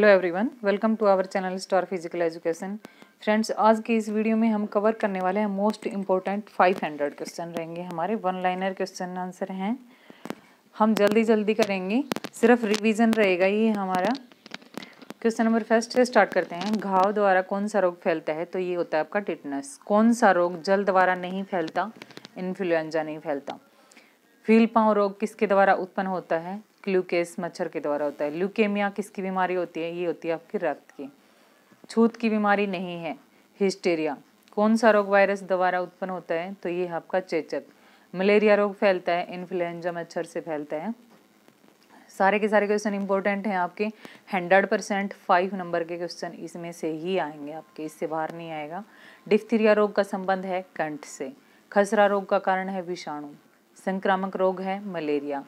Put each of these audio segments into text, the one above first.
hello everyone welcome to our channel star physical education friends आज की इस video में हम कवर करने वाले हैं मोस्ट इम्पोर्टेंट 500 क्वेश्चन रहेंगे हमारे वन लाइनर क्वेश्चन आंसर हैं हम जल्दी जल्दी करेंगे सिर्फ रिवीजन रहेगा ये हमारा क्वेश्चन नंबर फर्स्ट से स्टार्ट करते हैं घाव द्वारा कौन सा रोग फैलता है तो ये होता है आपका टिटनेस कौन सा रोग जल द्वारा नहीं फैलता इन्फ्लुएंजा नहीं फैलता फील पाँव रोग किसके द्वारा उत्पन्न होता है ग्लूकेस मच्छर के द्वारा होता है ल्यूकेमिया किसकी बीमारी होती है ये होती है आपकी रक्त की छूत की बीमारी नहीं है हिस्टेरिया कौन सा रोग वायरस द्वारा उत्पन्न होता है तो ये है आपका चेचक मलेरिया रोग फैलता है इन्फ्लुएंजा मच्छर से फैलता है सारे के सारे क्वेश्चन इंपॉर्टेंट हैं आपके हंड्रेड परसेंट फाइव नंबर के क्वेश्चन इसमें से ही आएंगे आपके इससे बाहर नहीं आएगा डिफ्थीरिया रोग का संबंध है कंठ से खसरा रोग का कारण है विषाणु संक्रामक रोग है मलेरिया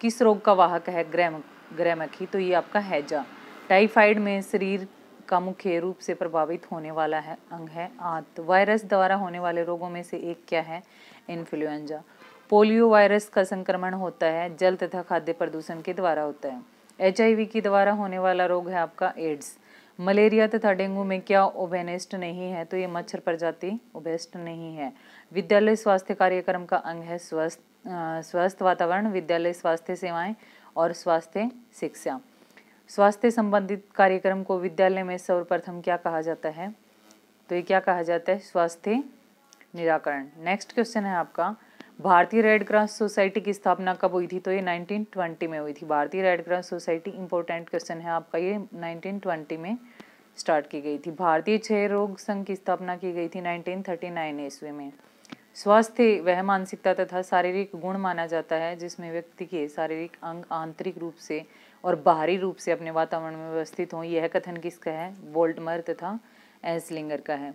किस रोग का वाहक है ग्रह ग्रहमखी तो ये आपका हैजा टाइफाइड में शरीर का मुख्य रूप से प्रभावित होने वाला है अंग है आंत वायरस द्वारा होने वाले रोगों में से एक क्या है इन्फ्लुएंजा पोलियो वायरस का संक्रमण होता है जल तथा खाद्य प्रदूषण के द्वारा होता है एच के द्वारा होने वाला रोग है आपका एड्स मलेरिया तथा डेंगू में क्या ओबेनेस्ट नहीं है तो ये मच्छर प्रजाति ओबेस्ट नहीं है विद्यालय स्वास्थ्य कार्यक्रम का अंग है स्वस्थ स्वस्थ वातावरण विद्यालय स्वास्थ्य सेवाएं और स्वास्थ्य शिक्षा स्वास्थ्य संबंधित कार्यक्रम को विद्यालय में सर्वप्रथम क्या कहा जाता है तो ये क्या कहा जाता है स्वास्थ्य निराकरण नेक्स्ट क्वेश्चन है आपका भारतीय रेड क्रॉस सोसाइटी की स्थापना कब हुई थी तो ये 1920 में हुई थी भारतीय red cross society important question है आपका ये 1920 में स्टार्ट की गई थी भारतीय क्षय रोग संघ की स्थापना की गई थी 1939 ईस्वी में स्वास्थ्य वह मानसिकता तथा शारीरिक गुण माना जाता है जिसमें व्यक्ति के शारीरिक अंग आंतरिक रूप से और बाहरी रूप से अपने वातावरण में व्यवस्थित हों यह कथन किसका है वोल्टमर तथा एसलिंगर का है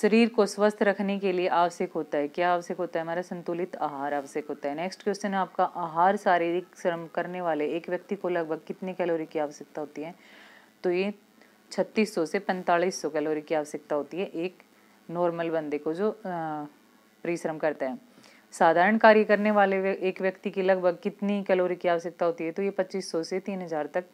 शरीर को स्वस्थ रखने के लिए आवश्यक होता है क्या आवश्यक होता है हमारा संतुलित आहार आवश्यक होता है नेक्स्ट क्वेश्चन है आपका आहार शारीरिक श्रम करने वाले एक व्यक्ति को लगभग कितने कैलोरी की आवश्यकता होती है तो ये 3600 से 4500 कैलोरी की आवश्यकता होती है एक नॉर्मल बंदे को जो आ, परिश्रम करता है साधारण कार्य करने वाले एक व्यक्ति की लगभग कितनी कैलोरी की आवश्यकता होती है तो ये 2500 से 3000 तक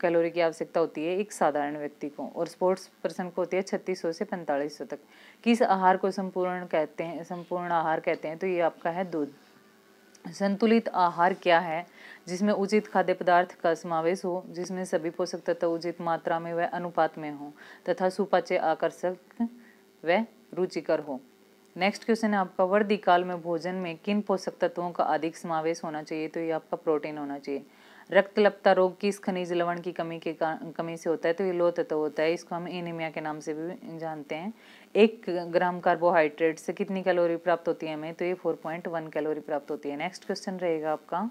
कैलोरी की आवश्यकता होती है एक साधारण व्यक्ति को और स्पोर्ट्स पर्सन को होती है 3600 से 4500 तक किस आहार को संपूर्ण कहते हैं संपूर्ण आहार कहते हैं तो ये आपका है दूध संतुलित आहार क्या है जिसमें उचित खाद्य पदार्थ का समावेश हो जिसमें सभी पोषक तत्व उचित मात्रा में व अनुपात में हो तथा सुपाच्य आकर्षक व रुचिकर हो नेक्स्ट क्वेश्चन है आपका वर्दी काल में भोजन में किन पोषक तत्वों का अधिक समावेश होना चाहिए तो ये आपका प्रोटीन होना चाहिए रक्त लपता रोग किस खनिज लवण की कमी के कमी से होता है तो ये लो तत्व होता है इसको हम एनीमिया के नाम से भी जानते हैं एक ग्राम कार्बोहाइड्रेट से कितनी कैलोरी प्राप्त होती है हमें तो ये फोर पॉइंट वन कैलोरी प्राप्त होती है नेक्स्ट क्वेश्चन रहेगा आपका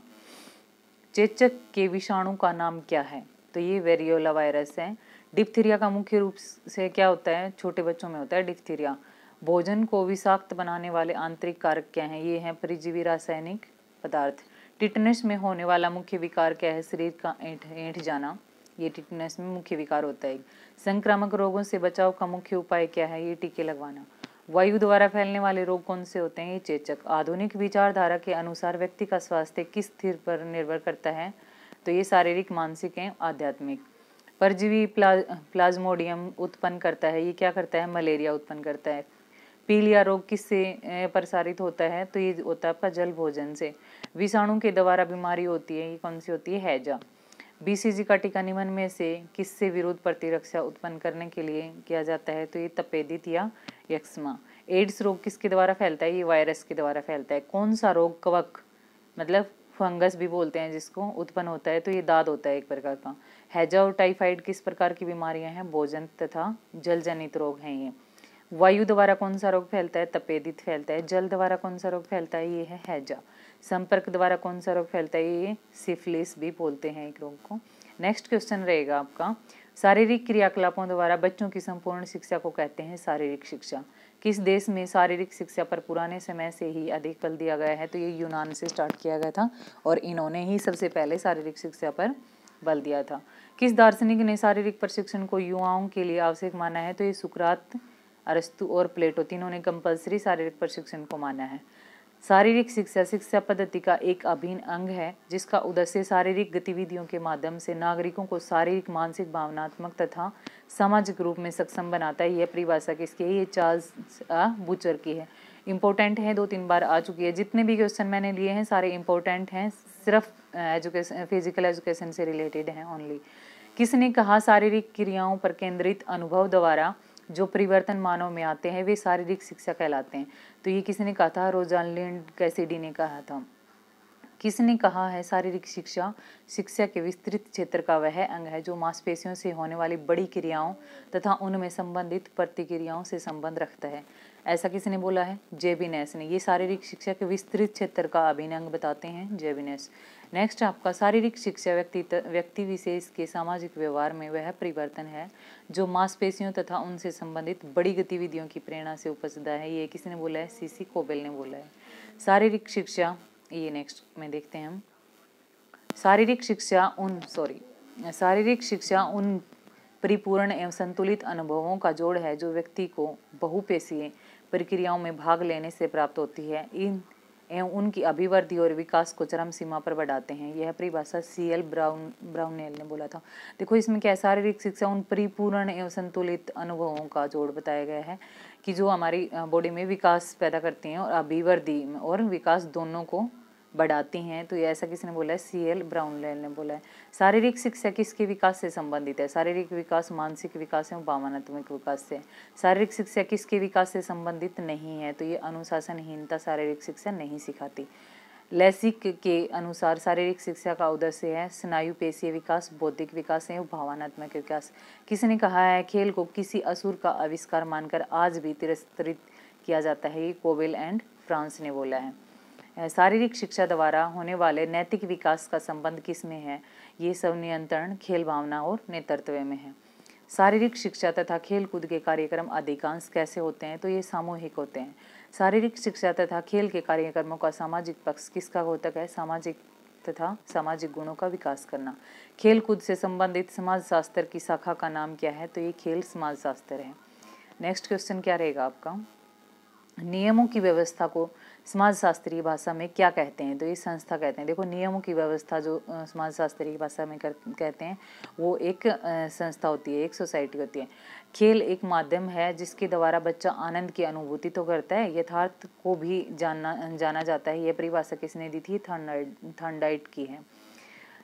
चेचक के विषाणु का नाम क्या है तो ये वेरियोला वायरस है डिप्थीरिया का मुख्य रूप से क्या होता है छोटे बच्चों में होता है डिप्थीरिया भोजन को विषाक्त बनाने वाले आंतरिक कारक क्या हैं ये हैं परिजीवी रासायनिक पदार्थ टिटनेस में होने वाला मुख्य विकार क्या है शरीर का ऐंठ ऐंठ जाना ये टिटनेस में मुख्य विकार होता है संक्रामक रोगों से बचाव का मुख्य उपाय क्या है ये टीके लगवाना वायु द्वारा फैलने वाले रोग कौन से होते हैं ये चेचक आधुनिक विचारधारा के अनुसार व्यक्ति का स्वास्थ्य किस स्थिर पर निर्भर करता है तो ये शारीरिक मानसिक हैं आध्यात्मिक परजीवी प्ला प्लाज्मोडियम उत्पन्न करता है ये क्या करता है मलेरिया उत्पन्न करता है पीलिया रोग किससे प्रसारित होता है तो ये होता है आपका जल भोजन से विषाणु के द्वारा बीमारी होती है ये कौन सी होती है हैजा बीसीजी का टीका निमन में से किससे विरोध प्रतिरक्षा उत्पन्न करने के लिए किया जाता है तो ये तपेदित या यक्षमा एड्स रोग किसके द्वारा फैलता है ये वायरस के द्वारा फैलता है कौन सा रोग कवक मतलब फंगस भी बोलते हैं जिसको उत्पन्न होता है तो ये दाद होता है एक प्रकार का हैजा और टाइफाइड किस प्रकार की बीमारियां हैं भोजन तथा जल जनित रोग हैं ये वायु द्वारा कौन सा रोग फैलता है तपेदित फैलता है जल द्वारा कौन सा रोग फैलता है ये है हैजा संपर्क द्वारा कौन सा रोग फैलता है ये सिफिलिस भी बोलते हैं एक रोग को नेक्स्ट क्वेश्चन रहेगा आपका शारीरिक क्रियाकलापों द्वारा बच्चों की संपूर्ण शिक्षा को कहते हैं शारीरिक शिक्षा किस देश में शारीरिक शिक्षा पर पुराने समय से ही अधिक बल दिया गया है तो ये यूनान से स्टार्ट किया गया था और इन्होंने ही सबसे पहले शारीरिक शिक्षा पर बल दिया था किस दार्शनिक ने शारीरिक प्रशिक्षण को युवाओं के लिए आवश्यक माना है तो ये सुकरात अरस्तु और प्लेटो तीनों ने कंपलसरी शारीरिक प्रशिक्षण को माना है शारीरिक शिक्षा शिक्षा पद्धति का एक अभिन्न अंग है जिसका उद्देश्य शारीरिक गतिविधियों के माध्यम से नागरिकों को शारीरिक मानसिक भावनात्मक तथा सामाजिक रूप में सक्षम बनाता है यह परिभाषा किसकी है ये चार्ल्स बुचर की है इंपॉर्टेंट है दो तीन बार आ चुकी है जितने भी क्वेश्चन मैंने लिए हैं सारे इंपॉर्टेंट हैं सिर्फ एजुकेशन फिजिकल एजुकेशन से रिलेटेड हैं ओनली किसने कहा शारीरिक क्रियाओं पर केंद्रित अनुभव द्वारा जो परिवर्तन मानव में आते हैं वे शारीरिक शिक्षा कहलाते हैं तो ये किसने कहा था रोजानलैंड कैसेडी ने कहा था किसने कहा है शारीरिक शिक्षा शिक्षा के विस्तृत क्षेत्र का वह अंग है जो मांसपेशियों से होने वाली बड़ी क्रियाओं तथा उनमें संबंधित प्रतिक्रियाओं से संबंध रखता है ऐसा किसने बोला है जेबिनेस ने ये शारीरिक शिक्षा के विस्तृत क्षेत्र का अंग बताते हैं जेबिनेस नेक्स्ट आपका शारीरिक शिक्षा व्यक्ति व्यक्ति विशेष के सामाजिक व्यवहार में वह परिवर्तन है जो मांसपेशियों तथा उनसे संबंधित बड़ी गतिविधियों की प्रेरणा से उपजता है ये किसने बोला है सीसी कोबेल ने बोला है शारीरिक शिक्षा ये नेक्स्ट में देखते हैं हम शारीरिक शिक्षा उन सॉरी शारीरिक शिक्षा उन परिपूर्ण एवं संतुलित अनुभवों का जोड़ है जो व्यक्ति को बहुपेशीय प्रक्रियाओं में भाग लेने से प्राप्त होती है इन एवं उनकी अभिवृद्धि और विकास को चरम सीमा पर बढ़ाते हैं यह परिभाषा सी एल ब्राउन ब्राउनेल ने बोला था देखो इसमें क्या शारीरिक शिक्षा उन परिपूर्ण एवं संतुलित अनुभवों का जोड़ बताया गया है कि जो हमारी बॉडी में विकास पैदा करती हैं और अभिवृद्धि और विकास दोनों को बढ़ाती हैं तो ये ऐसा किसी ने बोला है सी एल ब्राउन ने बोला है शारीरिक शिक्षा किसके विकास से संबंधित है शारीरिक विकास मानसिक विकास है भावनात्मक विकास से शारीरिक शिक्षा किसके विकास से संबंधित नहीं है तो ये अनुशासनहीनता शारीरिक शिक्षा नहीं सिखाती लैसिक के अनुसार शारीरिक शिक्षा का उद्देश्य है स्नायु पेशीय विकास बौद्धिक विकास एवं भावनात्मक विकास किसने कहा है खेल को किसी असुर का आविष्कार मानकर आज भी तिरस्कृत किया जाता है ये कोवेल एंड फ्रांस ने बोला है शारीरिक शिक्षा द्वारा होने वाले नैतिक विकास का संबंध किस में है ये सब नियंत्रण खेल भावना और नेतृत्व में है शारीरिक शिक्षा तथा खेल कूद के कार्यक्रम अधिकांश कैसे होते हैं तो ये सामूहिक होते हैं शारीरिक शिक्षा तथा खेल के कार्यक्रमों का सामाजिक पक्ष किसका होता है सामाजिक तथा सामाजिक गुणों का विकास करना खेल कूद से संबंधित समाजशास्त्र की शाखा का नाम क्या है तो ये खेल समाजशास्त्र है नेक्स्ट क्वेश्चन क्या रहेगा आपका नियमों की व्यवस्था को समाज शास्त्रीय भाषा में क्या कहते हैं तो ये संस्था कहते हैं देखो नियमों की व्यवस्था जो समाज शास्त्रीय भाषा में कर, कहते हैं वो एक संस्था होती है एक सोसाइटी होती है खेल एक माध्यम है जिसके द्वारा बच्चा आनंद की अनुभूति तो करता है यथार्थ को भी जानना जाना जाता है यह परिभाषा किसने दी थी थंडाइट की है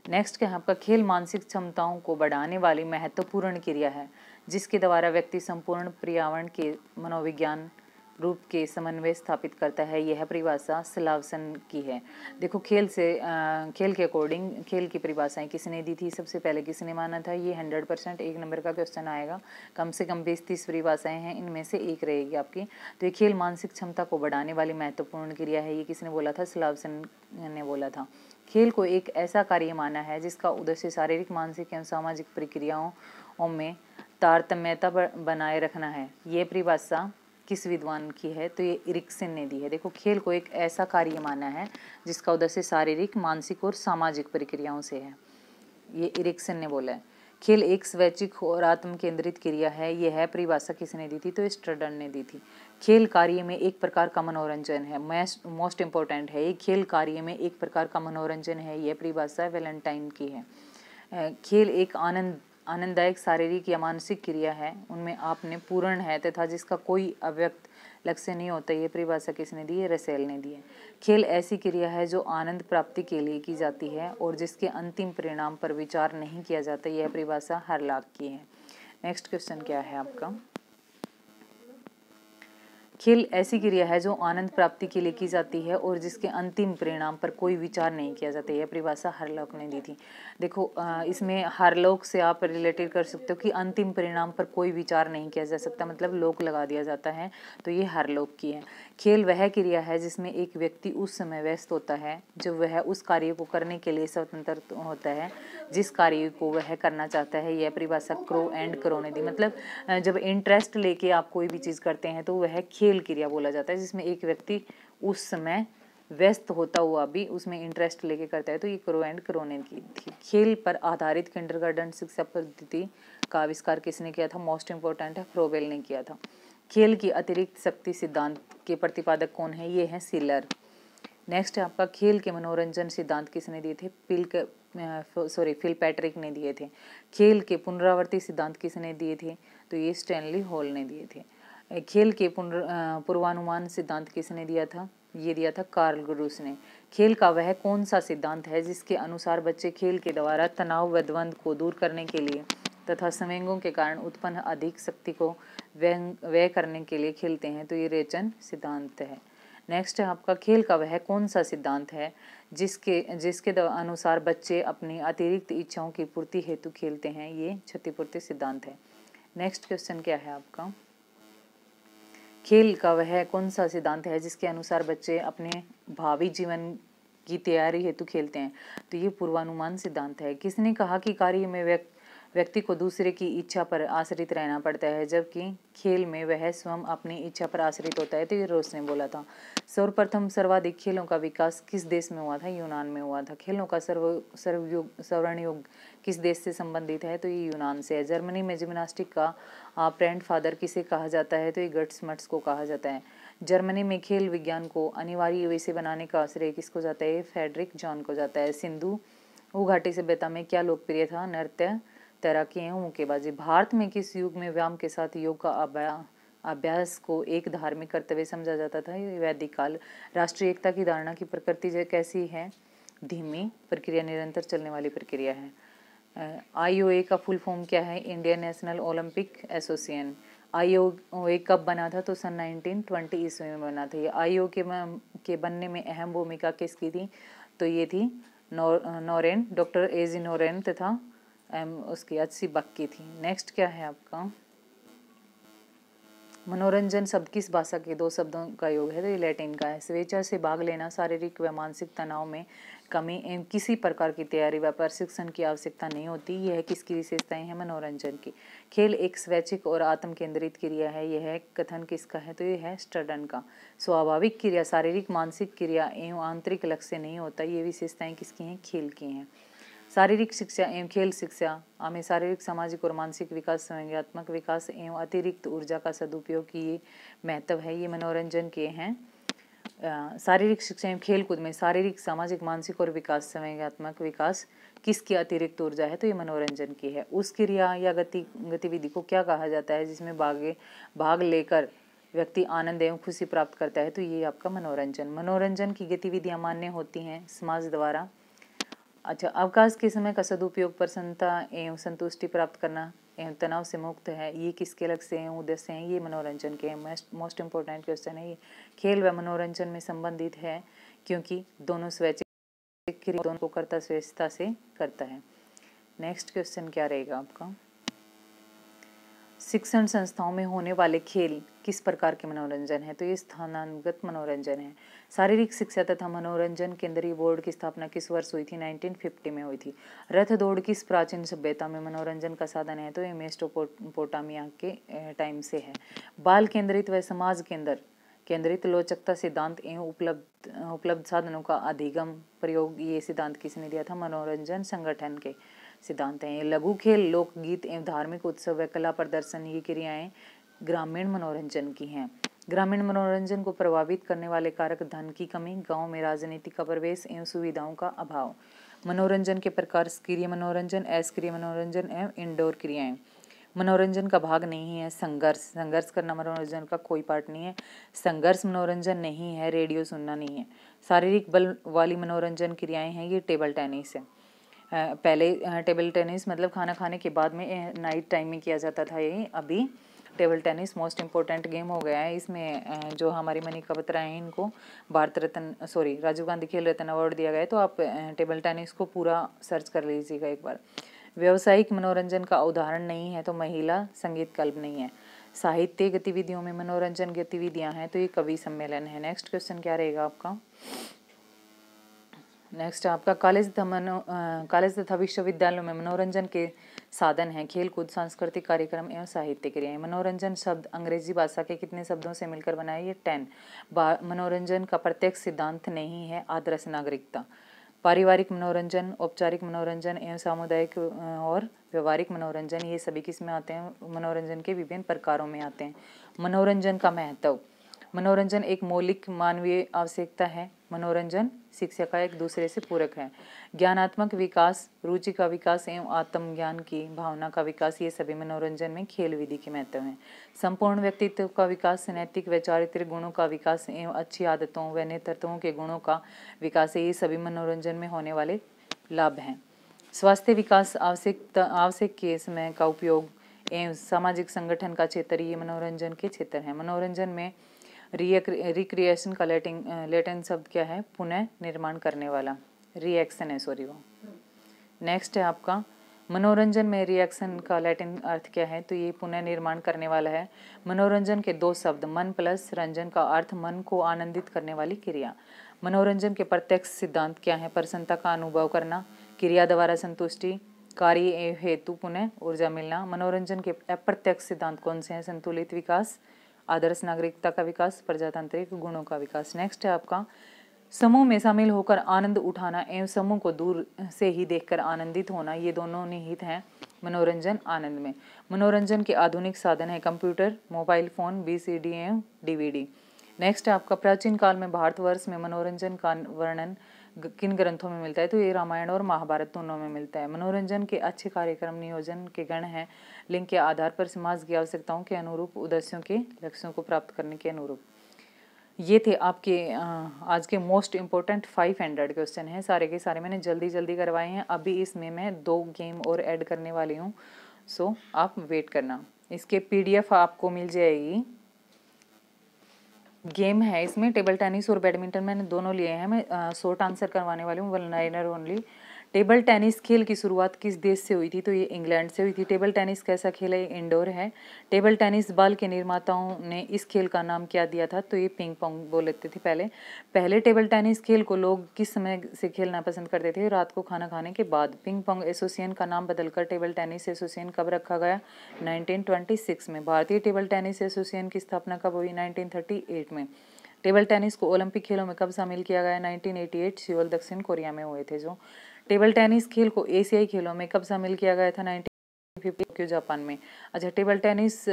नेक्स्ट क्या है आपका खेल मानसिक क्षमताओं को बढ़ाने वाली महत्वपूर्ण क्रिया है जिसके द्वारा व्यक्ति संपूर्ण पर्यावरण के मनोविज्ञान रूप के समन्वय स्थापित करता है यह परिभाषा सलावसन की है देखो खेल से आ, खेल के अकॉर्डिंग खेल की परिभाषाएं किसने दी थी सबसे पहले किसने माना था ये हंड्रेड परसेंट एक नंबर का क्वेश्चन आएगा कम से कम बीस तीस परिभाषाएं हैं इनमें से एक रहेगी आपकी तो ये खेल मानसिक क्षमता को बढ़ाने वाली महत्वपूर्ण क्रिया है ये किसने बोला था सलावसन ने बोला था खेल को एक ऐसा कार्य माना है जिसका उद्देश्य शारीरिक मानसिक एवं सामाजिक प्रक्रियाओं में तारतम्यता बनाए रखना है ये परिभाषा किस विद्वान की है तो ये इरिक्सन ने दी है देखो खेल को एक ऐसा कार्य माना है जिसका उद्देश्य शारीरिक मानसिक और सामाजिक प्रक्रियाओं से है ये इरिक्सन ने बोला है खेल एक स्वैच्छिक और आत्म केंद्रित क्रिया है यह है परिभाषा किसने दी थी तो स्टर्डन ने दी थी खेल कार्य में एक प्रकार का मनोरंजन है मोस्ट इंपॉर्टेंट है ये खेल कार्य में एक प्रकार का मनोरंजन है यह परिभाषा वेलेंटाइन की है खेल एक आनंद आनंददायक शारीरिक या मानसिक क्रिया है उनमें आपने पूर्ण है तथा जिसका कोई अव्यक्त लक्ष्य नहीं होता ये परिभाषा किसने दी है रसेल ने दी है खेल ऐसी क्रिया है जो आनंद प्राप्ति के लिए की जाती है और जिसके अंतिम परिणाम पर विचार नहीं किया जाता यह परिभाषा हर लाख की है नेक्स्ट क्वेश्चन क्या है आपका खेल ऐसी क्रिया है जो आनंद प्राप्ति के लिए की जाती है और जिसके अंतिम परिणाम पर कोई विचार नहीं किया जाता यह परिभाषा हर हरलॉक ने दी थी देखो इसमें हर लोग से आप रिलेटेड कर सकते हो कि अंतिम परिणाम पर कोई विचार नहीं किया जा सकता मतलब लोक लगा दिया जाता है तो ये हर लोक की है खेल वह क्रिया है जिसमें एक व्यक्ति उस समय व्यस्त होता है जब वह उस कार्य को करने के लिए स्वतंत्र होता है जिस कार्य को वह करना चाहता है यह परिभाषा क्रो एंड दी मतलब जब इंटरेस्ट लेके आप कोई भी चीज़ करते हैं तो वह खेल क्रिया बोला जाता है जिसमें एक व्यक्ति उस समय व्यस्त होता हुआ भी उसमें इंटरेस्ट लेके करता है तो ये क्रो एंड क्रोनेन की थी खेल पर आधारित किंडरगार्डन शिक्षा पद्धति का आविष्कार किसने किया था मोस्ट इम्पोर्टेंट है फ्रोवेल ने किया था खेल की अतिरिक्त शक्ति सिद्धांत के प्रतिपादक कौन है ये हैं सिलर नेक्स्ट है आपका खेल के मनोरंजन सिद्धांत किसने दिए थे पिल सॉरी फिल पैट्रिक ने दिए थे खेल के पुनरावर्ती सिद्धांत किसने दिए थे तो ये स्टैनली हॉल ने दिए थे खेल के पूर्वानुमान सिद्धांत किसने दिया था ये दिया था कार्ल गुरुस ने खेल का वह कौन सा सिद्धांत है जिसके अनुसार बच्चे खेल के द्वारा तनाव व द्वंद को दूर करने के लिए तथा संवेगों के कारण उत्पन्न अधिक शक्ति को व्यय करने के लिए खेलते हैं तो ये रेचन सिद्धांत है नेक्स्ट है आपका खेल का वह कौन सा सिद्धांत है जिसके जिसके अनुसार बच्चे अपनी अतिरिक्त इच्छाओं की पूर्ति हेतु खेलते हैं ये क्षतिपूर्ति सिद्धांत है नेक्स्ट क्वेश्चन क्या है आपका खेल का वह कौन सा सिद्धांत है जिसके अनुसार बच्चे अपने भावी जीवन की तैयारी हेतु खेलते हैं तो ये पूर्वानुमान सिद्धांत है किसने कहा कि कार्य में व्यक्ति व्यक्ति को दूसरे की इच्छा पर आश्रित रहना पड़ता है जबकि खेल में वह स्वयं अपनी इच्छा पर आश्रित होता है तो ये रोस ने बोला था सर्वप्रथम सर्वाधिक खेलों का विकास किस देश में हुआ था यूनान में हुआ था खेलों का सर्व सर्वयुग युग किस देश से संबंधित है तो ये यूनान से है जर्मनी में जिम्नास्टिक का प्रेंट फादर किसे कहा जाता है तो ये मट्स को कहा जाता है जर्मनी में खेल विज्ञान को अनिवार्य विषय बनाने का आश्रय किसको जाता है फेडरिक जॉन को जाता है सिंधु घाटी सभ्यता में क्या लोकप्रिय था नृत्य तैराकी हैं मुकेबाजी भारत में किस युग में व्यायाम के साथ योग का अभ्यास को एक धार्मिक कर्तव्य समझा जाता था वैदिक काल राष्ट्रीय एकता की धारणा की प्रकृति कैसी है धीमी प्रक्रिया निरंतर चलने वाली प्रक्रिया है आई का फुल फॉर्म क्या है इंडियन नेशनल ओलंपिक एसोसिएशन आई कब बना था तो सन 1920 ईस्वी में बना था ये आई के के बनने में अहम भूमिका किसकी थी तो ये थी नौ नौरेन डॉक्टर ए जी नोरेन तथा उसकी अच्छी बक की थी नेक्स्ट क्या है आपका मनोरंजन शब्द किस भाषा के दो शब्दों का योग है तो ये लैटिन का है स्वेच्छा से भाग लेना शारीरिक व मानसिक तनाव में कमी एवं किसी प्रकार की तैयारी व प्रशिक्षण की आवश्यकता नहीं होती यह किसकी विशेषताएं हैं मनोरंजन की खेल एक स्वैच्छिक और आत्म केंद्रित क्रिया है यह कथन किसका है तो यह है स्टडन का स्वाभाविक क्रिया शारीरिक मानसिक क्रिया एवं आंतरिक लक्ष्य नहीं होता ये विशेषताएँ किसकी हैं खेल की हैं शारीरिक शिक्षा एवं खेल शिक्षा हमें शारीरिक सामाजिक और मानसिक विकास संज्ञात्मक विकास एवं अतिरिक्त ऊर्जा का सदुपयोग की ये महत्व है ये मनोरंजन के हैं शारीरिक शिक्षा एवं खेल कूद में शारीरिक सामाजिक मानसिक और विकास संज्ञात्मक विकास किसकी अतिरिक्त ऊर्जा है तो ये मनोरंजन की है उस क्रिया या गति गतिविधि को क्या कहा जाता है जिसमें भागे भाग लेकर व्यक्ति आनंद एवं खुशी प्राप्त करता है तो ये आपका मनोरंजन मनोरंजन की गतिविधियाँ मान्य होती हैं समाज द्वारा अच्छा अवकाश के समय का सदुपयोग प्रसन्नता एवं संतुष्टि प्राप्त करना एवं तनाव से मुक्त है ये किसके लक्ष्य हैं उद्देश्य हैं ये मनोरंजन के हैं मोस्ट इम्पोर्टेंट क्वेश्चन है ये खेल व मनोरंजन में संबंधित है क्योंकि दोनों स्वैच्छिक दोनों को करता स्वेच्छता से करता है नेक्स्ट क्वेश्चन क्या रहेगा आपका शिक्षण संस्थाओं में होने वाले खेल किस प्रकार के मनोरंजन है तो ये स्थानांगत मनोरंजन है शारीरिक शिक्षा तथा मनोरंजन केंद्रीय बोर्ड की स्थापना किस वर्ष हुई थी 1950 में हुई थी रथ दौड़ किस प्राचीन सभ्यता में मनोरंजन का साधन है तो ये मेस्टोपोटामिया के टाइम से है बाल केंद्रित व समाज केंद्र केंद्रित लोचकता सिद्धांत एवं उपलब्ध उपलब्ध साधनों का अधिगम प्रयोग ये सिद्धांत किसने दिया था मनोरंजन संगठन के सिद्धांत हैं लघु खेल लोकगीत एवं धार्मिक उत्सव व कला प्रदर्शन ये क्रियाएँ ग्रामीण मनोरंजन की हैं ग्रामीण मनोरंजन को प्रभावित करने वाले कारक धन की कमी गांव में राजनीति का प्रवेश एवं सुविधाओं का अभाव मनोरंजन के प्रकार सक्रिय मनोरंजन अस्क्रिय मनोरंजन एवं इंडोर क्रियाएं मनोरंजन का भाग नहीं है संघर्ष संघर्ष करना मनोरंजन का कोई पार्ट नहीं है संघर्ष मनोरंजन नहीं है रेडियो सुनना नहीं है शारीरिक बल वाली मनोरंजन क्रियाएं हैं ये टेबल टेनिस है पहले टेबल टेनिस मतलब खाना खाने के बाद में नाइट टाइम में किया जाता था यही अभी table tennis most important game हो गया है इसमें जो हमारी मनी बत्रा हैं इनको भारत रत्न सॉरी राजीव गांधी खेल रत्न अवार्ड दिया गया है तो आप टेबल टेनिस को पूरा सर्च कर लीजिएगा एक बार व्यवसायिक मनोरंजन का उदाहरण नहीं है तो महिला संगीत कल्प नहीं है साहित्य गतिविधियों में मनोरंजन गतिविधियां हैं तो ये कवि सम्मेलन है नेक्स्ट क्वेश्चन क्या रहेगा आपका नेक्स्ट आपका कॉलेज मनो कॉलेज तथा विश्वविद्यालयों में मनोरंजन के साधन हैं खेलकूद सांस्कृतिक कार्यक्रम एवं साहित्य क्रियाएं मनोरंजन शब्द अंग्रेजी भाषा के कितने शब्दों से मिलकर बनाए ये टेन मनोरंजन का प्रत्यक्ष सिद्धांत नहीं है आदर्श नागरिकता पारिवारिक मनोरंजन औपचारिक मनोरंजन एवं सामुदायिक और व्यवहारिक मनोरंजन ये सभी किस में आते हैं मनोरंजन के विभिन्न प्रकारों में आते हैं मनोरंजन का महत्व मनोरंजन एक मौलिक मानवीय आवश्यकता है मनोरंजन शिक्षा का एक दूसरे से पूरक है ज्ञानात्मक विकास रुचि का विकास एवं आत्मज्ञान की भावना का विकास ये सभी मनोरंजन में खेल विधि के महत्व हैं संपूर्ण व्यक्तित्व का विकास नैतिक वैचारित्र गुणों का विकास एवं अच्छी आदतों व नेतृत्वों के गुणों का विकास ये सभी मनोरंजन में होने वाले लाभ हैं स्वास्थ्य विकास आवश्यकता आवश्यक के समय का उपयोग एवं सामाजिक संगठन का क्षेत्र ये मनोरंजन के क्षेत्र हैं मनोरंजन में रिक्रिएशन का लेटिंग लेटिन शब्द क्या है पुनः निर्माण करने वाला रिएक्शन है सॉरी वो नेक्स्ट है आपका मनोरंजन में रिएक्शन का लैटिन अर्थ क्या है तो ये पुनः निर्माण करने वाला है मनोरंजन के दो शब्द मन प्लस रंजन का अर्थ मन को आनंदित करने वाली क्रिया मनोरंजन के प्रत्यक्ष सिद्धांत क्या है प्रसन्नता का अनुभव करना क्रिया द्वारा संतुष्टि कार्य हेतु पुनः ऊर्जा मिलना मनोरंजन के अप्रत्यक्ष सिद्धांत कौन से हैं संतुलित विकास आदर्श नागरिकता का विकास प्रजातांत्रिक गुणों का विकास नेक्स्ट है आपका समूह में शामिल होकर आनंद उठाना एवं समूह को दूर से ही देखकर आनंदित होना ये दोनों निहित हैं मनोरंजन आनंद में मनोरंजन के आधुनिक साधन है computer mobile phone B C D एवं डी नेक्स्ट है आपका प्राचीन काल में भारतवर्ष में मनोरंजन का वर्णन किन ग्रंथों में मिलता है तो ये रामायण और महाभारत दोनों में मिलता है मनोरंजन के अच्छे कार्यक्रम नियोजन के गण हैं लिंग के आधार पर समाज की आवश्यकताओं के अनुरूप उद्देश्यों के लक्ष्यों को प्राप्त करने के अनुरूप ये थे आपके आज के most important five hundred question हैं सारे के सारे मैंने जल्दी जल्दी करवाए हैं अभी इसमें मैं दो गेम और ऐड करने वाली हूँ सो आप वेट करना इसके पीडीएफ आपको मिल जाएगी गेम है इसमें टेबल टेनिस और बैडमिंटन मैंने दोनों लिए हैं मैं शॉर्ट आंसर करवाने वाली हूँ one liner only table tennis खेल की शुरुआत किस देश से हुई थी तो ये इंग्लैंड से हुई थी टेबल टेनिस कैसा खेल है इंडोर है टेबल टेनिस बॉल के निर्माताओं ने इस खेल का नाम क्या दिया था तो ये पिंग पोंग बोल लेते थे पहले पहले टेबल टेनिस खेल को लोग किस समय से खेलना पसंद करते थे रात को खाना खाने के बाद पिंग पोंग एसोसिएशन का नाम बदलकर टेबल टेनिस एसोसिएशन कब रखा गया नाइनटीन में भारतीय टेबल टेनिस एसोसिएशन की स्थापना कब हुई नाइनटीन में टेबल टेनिस को ओलंपिक खेलों में कब शामिल किया गया 1988 सियोल दक्षिण कोरिया में हुए थे जो टेबल टेनिस खेल को एशियाई खेलों में कब शामिल किया गया था नाइनटीन फिफ्टी टोक्यो जापान में अच्छा टेबल टेनिस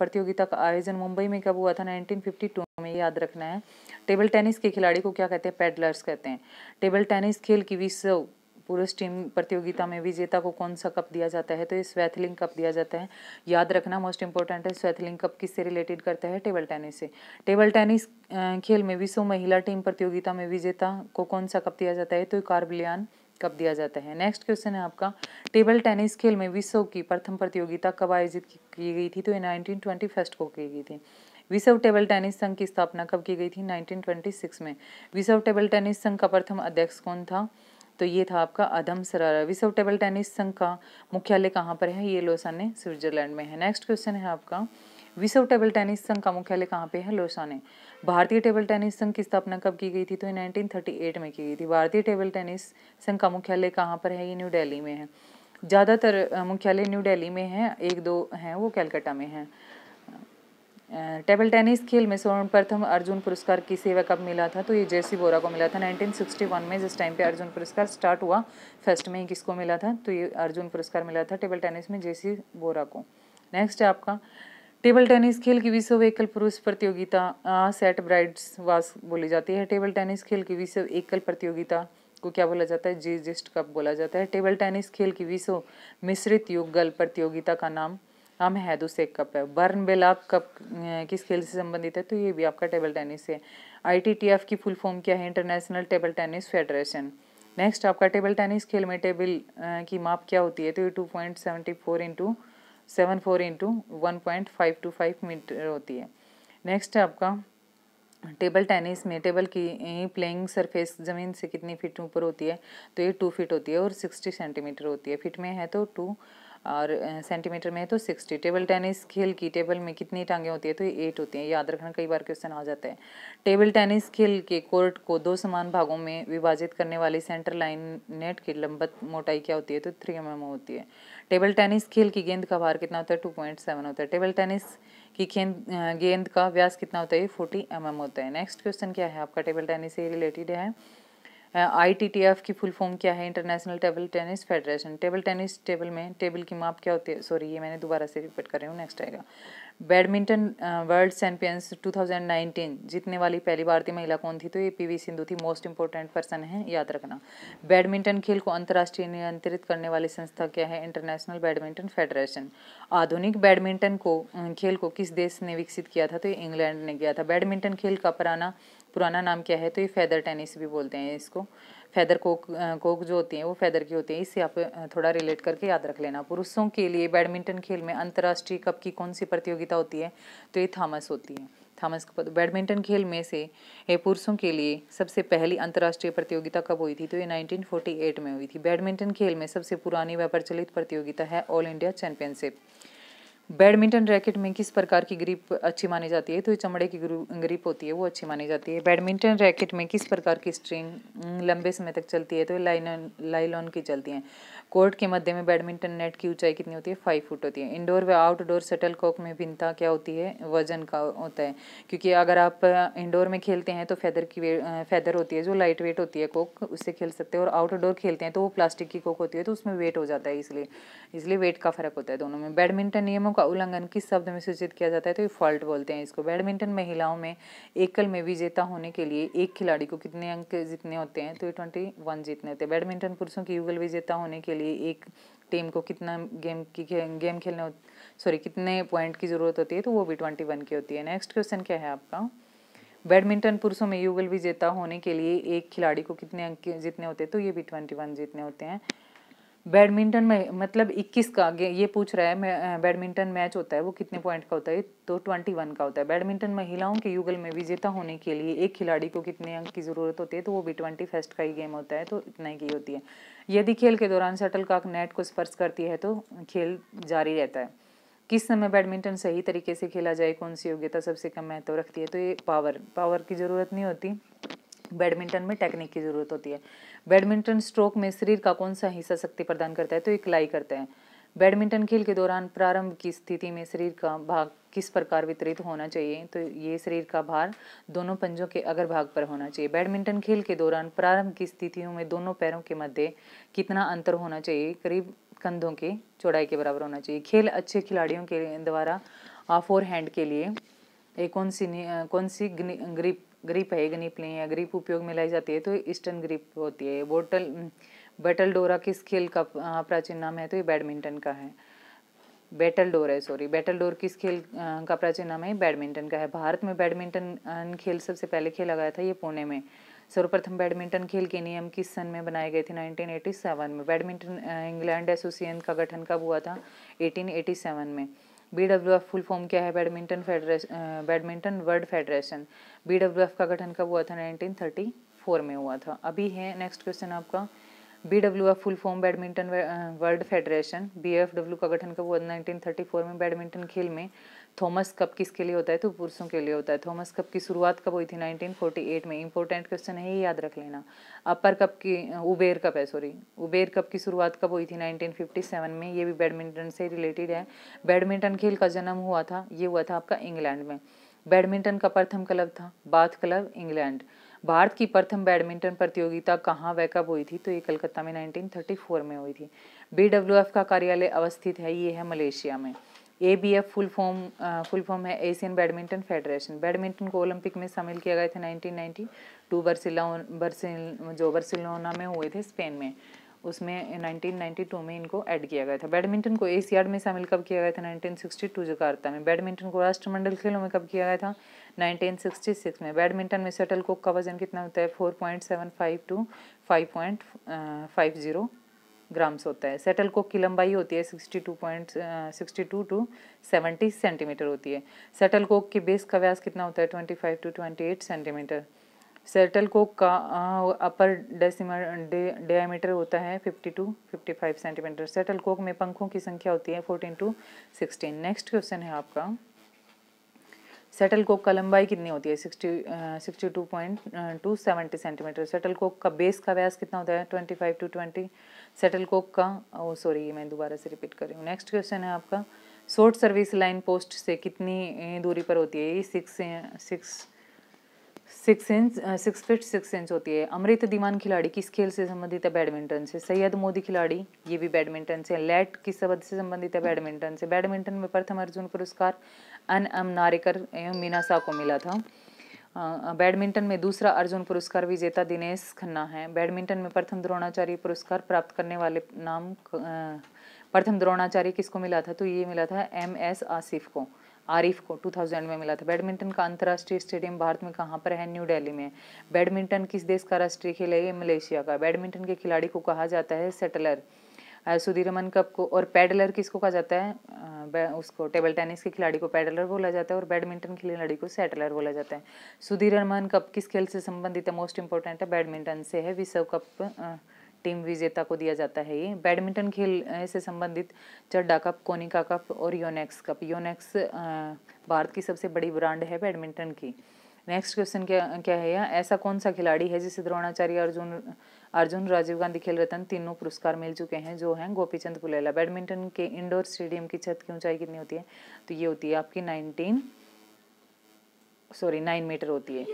प्रतियोगिता का आयोजन मुंबई में कब हुआ था 1952 में याद रखना है टेबल टेनिस के खिलाड़ी को क्या कहते हैं पैडलर्स कहते हैं टेबल टेनिस खेल की विश्व पुरुष टीम प्रतियोगिता में विजेता को कौन सा कप दिया जाता है तो ये स्वैथलिंग कप दिया जाता है याद रखना मोस्ट इंपॉर्टेंट है स्वैथलिंग कप किससे रिलेटेड करता है टेबल टेनिस से टेबल टेनिस खेल में विश्व महिला टीम प्रतियोगिता में विजेता को कौन सा कप दिया जाता है तो कार्बलियान कब दिया जाता है नेक्स्ट क्वेश्चन है आपका टेबल टेनिस खेल में विश्व की प्रथम प्रतियोगिता कब आयोजित की गई थी तो ये नाइनटीन ट्वेंटी फर्स्ट को की गई थी विश्व टेबल टेनिस संघ की स्थापना कब की गई थी 1926 में विश्व टेबल टेनिस संघ का प्रथम अध्यक्ष कौन था तो ये था आपका अधम सरारा विश्व टेबल टेनिस संघ का मुख्यालय कहाँ पर है ये लोसाने स्विट्जरलैंड में है नेक्स्ट क्वेश्चन है आपका विश्व टेबल टेनिस संघ का मुख्यालय कहाँ पे है लोसाने भारतीय टेबल टेनिस संघ की स्थापना कब की गई थी तो 1938 में की गई थी भारतीय टेबल टेनिस संघ का मुख्यालय कहाँ पर है ये न्यू दिल्ली में है ज़्यादातर मुख्यालय न्यू दिल्ली में है एक दो हैं वो कैलकाटा में हैं टेबल टेनिस खेल में स्वर्ण प्रथम अर्जुन पुरस्कार की सेवा कब मिला था तो ये जेसी बोरा को मिला था 1961 में जिस टाइम पे अर्जुन पुरस्कार स्टार्ट हुआ फर्स्ट में ही किसको मिला था तो ये अर्जुन पुरस्कार मिला था टेबल टेनिस में जेसी बोरा को नेक्स्ट है आपका टेबल टेनिस खेल की विश्व एकल पुरुष प्रतियोगिता सेट ब्राइड्स वास बोली जाती है टेबल टेनिस खेल की विश्व एकल प्रतियोगिता को क्या बोला जाता है जी जिस्ट कप बोला जाता है टेबल टेनिस खेल की विश्व मिश्रित युगल प्रतियोगिता का नाम हम है दूसरे कप है बर्न बेलाक कप किस खेल से संबंधित है तो ये भी आपका टेबल टेनिस है आईटीटीएफ की फुल फॉर्म क्या है international table tennis federation next आपका टेबल टेनिस खेल में टेबल की माप क्या होती है तो ये two point seventy four into seven four into one point five two five metre होती है नेक्स्ट है आपका टेबल टेनिस में टेबल की प्लेइंग सरफेस ज़मीन से कितनी फीट ऊपर होती है तो ये टू फीट होती है और सिक्सटी सेंटीमीटर होती है फिट में है तो टू और सेंटीमीटर में है तो सिक्सटी टेबल टेनिस खेल की टेबल में कितनी टांगें होती है तो ये एट होती हैं याद रखना कई बार क्वेश्चन आ जाता है टेबल टेनिस खेल के कोर्ट को दो समान भागों में विभाजित करने वाली सेंटर लाइन नेट की लंबत मोटाई क्या होती है तो थ्री एम होती है टेबल टेनिस खेल की गेंद का भार कितना होता है टू पॉइंट सेवन होता है टेबल टेनिस की गेंद गेंद का व्यास कितना होता है फोर्टी एम एम होता है नेक्स्ट क्वेश्चन क्या है आपका टेबल टेनिस से रिलेटेड है आई टी टी एफ की फुल फॉर्म क्या है international table tennis federation table tennis table में टेबल की माप क्या होती है सॉरी ये मैंने दोबारा से रिपीट कर रही हूँ नेक्स्ट आएगा बैडमिंटन वर्ल्ड चैंपियंस 2019 जीतने वाली पहली भारतीय महिला कौन थी तो ये पीवी सिंधु थी मोस्ट इंपॉर्टेंट पर्सन है याद रखना बैडमिंटन खेल को अंतर्राष्ट्रीय नियंत्रित करने वाली संस्था क्या है इंटरनेशनल बैडमिंटन फेडरेशन आधुनिक बैडमिंटन को uh, खेल को किस देश ने विकसित किया था तो ये इंग्लैंड ने किया था बैडमिंटन खेल का पुराना पुराना नाम क्या है तो ये फैदर टेनिस भी बोलते हैं इसको फैदर कोक कोक जो होती हैं वो फैदर की होती हैं इससे आप थोड़ा रिलेट करके याद रख लेना पुरुषों के लिए बैडमिंटन खेल में अंतर्राष्ट्रीय कप की कौन सी प्रतियोगिता होती है तो ये थामस होती है थामस बैडमिंटन खेल में से पुरुषों के लिए सबसे पहली अंतर्राष्ट्रीय प्रतियोगिता कब हुई थी तो ये 1948 में हुई थी बैडमिंटन खेल में सबसे पुरानी व प्रचलित प्रतियोगिता है all India championship badminton racket में किस प्रकार की ग्रिप अच्छी मानी जाती है तो ये चमड़े की ग्रिप होती है वो अच्छी मानी जाती है बैडमिंटन रैकेट में किस प्रकार की स्ट्रिंग लंबे समय तक चलती है तो लाइन लाइलॉन की चलती हैं कोर्ट के मध्य में बैडमिंटन नेट की ऊंचाई कितनी होती है फाइव फुट होती है इंडोर व आउटडोर शटल कॉक में भिन्नता क्या होती है वजन का होता है क्योंकि अगर आप इंडोर में खेलते हैं तो फैदर की फैदर होती है जो लाइट वेट होती है कोक उससे खेल सकते हैं और आउटडोर खेलते हैं तो वो प्लास्टिक की कोक होती है तो उसमें वेट हो जाता है इसलिए इसलिए वेट का फर्क होता है दोनों में बैडमिंटन नियमों का उल्लंघन किस शब्द में सूचित किया जाता है तो ये फॉल्ट बोलते हैं इसको बैडमिंटन महिलाओं में एकल में विजेता होने के लिए एक खिलाड़ी को कितने अंक जीतने होते हैं तो ये ट्वेंटी वन जीतने होते हैं बैडमिंटन पुरुषों की युगल विजेता होने के लिए एक टीम को कितना गेम की गेम खेलने सॉरी कितने पॉइंट की ज़रूरत होती है तो वो भी ट्वेंटी वन की होती है नेक्स्ट क्वेश्चन क्या है आपका बैडमिंटन पुरुषों में युगल विजेता होने के लिए एक खिलाड़ी को कितने अंक जीतने होते हैं तो ये भी ट्वेंटी वन जीतने होते हैं बैडमिंटन में मतलब 21 का ये पूछ रहा है बैडमिंटन मैच होता है वो कितने पॉइंट का होता है तो 21 का होता है बैडमिंटन महिलाओं के युगल में विजेता होने के लिए एक खिलाड़ी को कितने अंक की ज़रूरत होती है तो वो भी ट्वेंटी फर्स्ट का ही गेम होता है तो इतना ही की होती है यदि खेल के दौरान शटल काक नेट को स्पर्श करती है तो खेल जारी रहता है किस समय बैडमिंटन सही तरीके से खेला जाए कौन सी योग्यता सबसे कम महत्व रखती है तो ये पावर पावर की ज़रूरत नहीं होती बैडमिंटन में टेक्निक की ज़रूरत होती है बैडमिंटन स्ट्रोक में शरीर का कौन सा हिस्सा शक्ति प्रदान करता है तो इकलाई करता है बैडमिंटन खेल के दौरान प्रारंभ की स्थिति में शरीर का भाग किस प्रकार वितरित होना चाहिए तो ये शरीर का भार दोनों पंजों के अगर भाग पर होना चाहिए बैडमिंटन खेल के दौरान प्रारंभ की स्थितियों में दोनों पैरों के मध्य कितना अंतर होना चाहिए करीब कंधों के चौड़ाई के बराबर होना चाहिए खेल अच्छे खिलाड़ियों के द्वारा फोर हैंड के लिए एक कौन सी कौन सी ग्रिप ग्रीप है गनीपली है ग्रीप उपयोग में लाई जाती है तो ईस्टर्न ग्रीप होती है बोटल बैटल डोरा किस खेल का प्राचीन नाम है तो ये बैडमिंटन का है बैटल डोर है सॉरी बैटल डोर किस खेल का प्राचीन नाम है बैडमिंटन का है भारत में बैडमिंटन खेल सबसे पहले खेला गया था ये पुणे में सर्वप्रथम बैडमिंटन खेल के नियम किस सन में बनाए गए थे 1987 में बैडमिंटन इंग्लैंड एसोसिएशन का गठन कब हुआ था 1887 में B W F full form क्या है badminton federation badminton world federation B W F का गठन कब हुआ था नाइनटीन थर्टी फोर में हुआ था अभी है नेक्स्ट क्वेश्चन आपका B W F full form badminton world federation B F W का गठन कब हुआ था नाइनटीन थर्टी फोर में बैडमिंटन खेल में थॉमस कप किसके लिए होता है तो पुरुषों के लिए होता है थॉमस कप की शुरुआत कब हुई थी 1948 में इंपॉर्टेंट क्वेश्चन है ये याद रख लेना अपर कप की उबेर कप है सॉरी उबेर कप की शुरुआत कब हुई थी 1957 में ये भी बैडमिंटन से रिलेटेड है बैडमिंटन खेल का जन्म हुआ था ये हुआ था आपका इंग्लैंड में बैडमिंटन का प्रथम क्लब था बाथ क्लब इंग्लैंड भारत की प्रथम बैडमिंटन प्रतियोगिता कहाँ व कब हुई थी तो ये कलकत्ता में 1934 में हुई थी बी का कार्यालय अवस्थित है ये है मलेशिया में A B F full form full form है एशियन बैडमिंटन फेडरेशन बैडमिंटन को ओलंपिक में शामिल किया गया था नाइनटीन नाइन्टी टू बर्सिलो बर्सिल जो बर्सिलोना में हुए थे स्पेन में उसमें 1992 में इनको ऐड किया गया था बैडमिंटन को एशियाड में शामिल कब किया गया था 1962 जकार्ता में बैडमिंटन को राष्ट्रमंडल खेलों में कब किया गया था 1966 में बैडमिंटन में शटल कोक का वजन कितना होता है four point seven five two five five point zero grams होता है सेटल कोक की लंबाई होती है sixty two point sixty two two seventy centimetre होती है सेटल कोक के बेस का व्यास कितना होता है twenty five two twenty eight centimetre shuttlecock का अपर डेसिमल डायमीटर होता है fifty two fifty five centimetre shuttlecock में पंखों की संख्या होती है fourteen two sixteen next question है आपका सेटल कोक का लंबाई कितनी होती है sixty sixty two point two seventy centimetre shuttlecock का बेस का व्यास कितना होता है twenty five two twenty shuttlecock का ओ oh, सॉरी मैं दोबारा से रिपीट कर रही हूँ नेक्स्ट क्वेश्चन है आपका शॉर्ट सर्विस लाइन पोस्ट से कितनी दूरी पर होती है ये six six six inch six feet six inch होती है अमृत दीवान खिलाड़ी किस खेल से संबंधित है बैडमिंटन से सैयद मोदी खिलाड़ी ये भी बैडमिंटन से लेट किस शब्द से संबंधित है बैडमिंटन से बैडमिंटन में प्रथम अर्जुन पुरस्कार अन एम नारेकर एवं मीना साह को मिला था बैडमिंटन में दूसरा अर्जुन पुरस्कार विजेता दिनेश खन्ना है बैडमिंटन में प्रथम द्रोणाचार्य पुरस्कार प्राप्त करने वाले नाम प्रथम द्रोणाचार्य किसको मिला था तो ये मिला था एम एस आसिफ को आरिफ को 2000 में मिला था बैडमिंटन का अंतर्राष्ट्रीय स्टेडियम भारत में कहाँ पर है न्यू दिल्ली में बैडमिंटन किस देश का राष्ट्रीय खेल है ये मलेशिया का बैडमिंटन के खिलाड़ी को कहा जाता है सेटलर सुधीर रमन कप को और पैडलर किसको कहा जाता है उसको टेबल टेनिस के खिलाड़ी को पैडलर बोला जाता है और बैडमिंटन के खिलाड़ी को सेटलर बोला जाता है सुधीर रमन कप किस खेल से संबंधित है मोस्ट इंपॉर्टेंट है बैडमिंटन से है विश्व कप टीम विजेता को दिया जाता है ये बैडमिंटन खेल से संबंधित चड्डा कप कोनिका कप और योनेक्स कप योनेक्स भारत की सबसे बड़ी ब्रांड है बैडमिंटन की नेक्स्ट क्वेश्चन क्या क्या है यह ऐसा कौन सा खिलाड़ी है जिसे द्रोणाचार्य अर्जुन अर्जुन राजीव गांधी खेल रत्न तीनों पुरस्कार मिल चुके हैं जो हैं गोपीचंद पुलेला बैडमिंटन के इंडोर स्टेडियम की छत की ऊंचाई कितनी होती है तो ये होती है आपकी नाइनटीन सॉरी नाइन मीटर होती है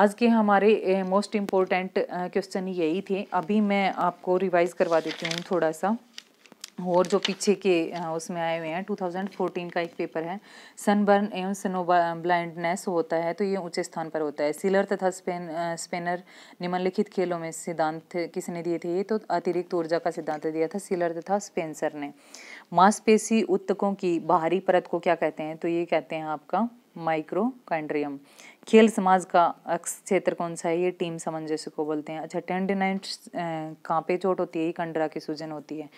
आज के हमारे मोस्ट इम्पोर्टेंट क्वेश्चन यही थे अभी मैं आपको रिवाइज़ करवा देती हूँ थोड़ा सा और जो पीछे के उसमें आए हुए हैं 2014 का एक पेपर है सनबर्न एवं स्नो ब्लाइंडनेस होता है तो ये ऊंचे स्थान पर होता है सिलर तथा स्पेन स्पेनर निम्नलिखित खेलों में सिद्धांत किसने दिए थे ये तो अतिरिक्त ऊर्जा का सिद्धांत दिया था सिलर तथा स्पेंसर ने मांसपेशी उत्तकों की बाहरी परत को क्या कहते हैं तो ये कहते हैं आपका माइक्रोकाइंड्रियम खेल समाज का अक्ष क्षेत्र कौन सा है ये टीम सामंजस्य को बोलते हैं अच्छा टेंडिनाइट कहाँ पे चोट होती है ये कंडरा की सूजन होती है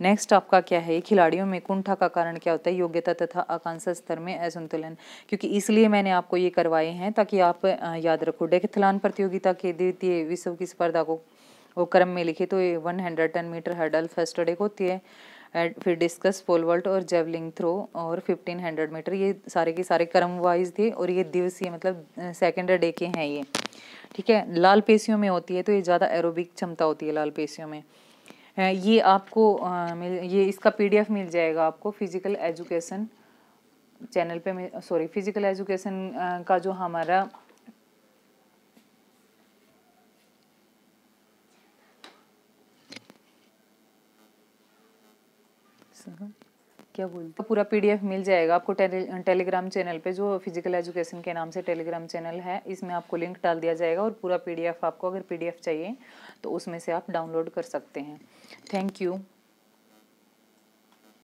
नेक्स्ट आपका क्या है खिलाड़ियों में कुंठा का कारण क्या होता है योग्यता तथा आकांक्षा स्तर में असंतुलन क्योंकि इसलिए मैंने आपको ये करवाए हैं ताकि आप याद रखो डेकथलान प्रतियोगिता के द्वितीय विश्व की स्पर्धा को क्रम में लिखे तो one hundred ten metre hurdle first day होती है फिर डिस्कस पोल वॉल्ट और जेवलिंग थ्रो और 1500 मीटर ये सारे के सारे क्रम वाइज थे और ये दिवसीय मतलब सेकेंड डे के हैं ये ठीक है लाल पेशियों में होती है तो ये ज़्यादा एरोबिक क्षमता होती है लाल पेशियों में ये आपको मिल ये इसका पीडीएफ मिल जाएगा आपको फिज़िकल एजुकेशन चैनल पे सॉरी फिज़िकल एजुकेशन का जो हमारा क्या बोलते तो पूरा पीडीएफ मिल जाएगा आपको टेले, टेलीग्राम चैनल पे जो फिजिकल एजुकेशन के नाम से टेलीग्राम चैनल है इसमें आपको लिंक डाल दिया जाएगा और पूरा पीडीएफ आपको अगर पीडीएफ चाहिए तो उसमें से आप डाउनलोड कर सकते हैं थैंक यू